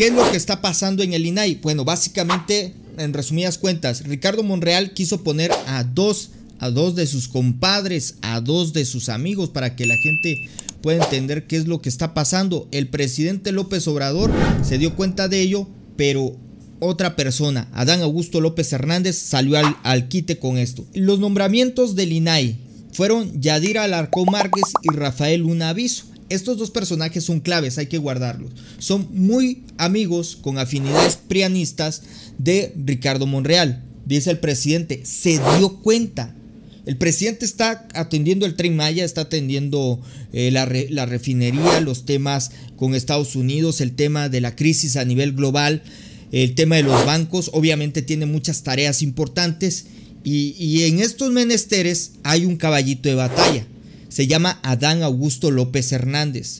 ¿Qué es lo que está pasando en el INAI? Bueno, básicamente, en resumidas cuentas, Ricardo Monreal quiso poner a dos, a dos de sus compadres, a dos de sus amigos, para que la gente pueda entender qué es lo que está pasando. El presidente López Obrador se dio cuenta de ello, pero otra persona, Adán Augusto López Hernández, salió al, quite con esto. Los nombramientos del INAI fueron Yadira Alarcón Márquez y Rafael Unaviso. Estos dos personajes son claves, hay que guardarlos. Son muy amigos con afinidades prianistas de Ricardo Monreal. Dice el presidente, se dio cuenta. El presidente está atendiendo el tren Maya, está atendiendo eh, la, refinería, los temas con Estados Unidos, el tema de la crisis a nivel global, el tema de los bancos. Obviamente tiene muchas tareas importantes y en estos menesteres hay un caballito de batalla se llama Adán Augusto López Hernández.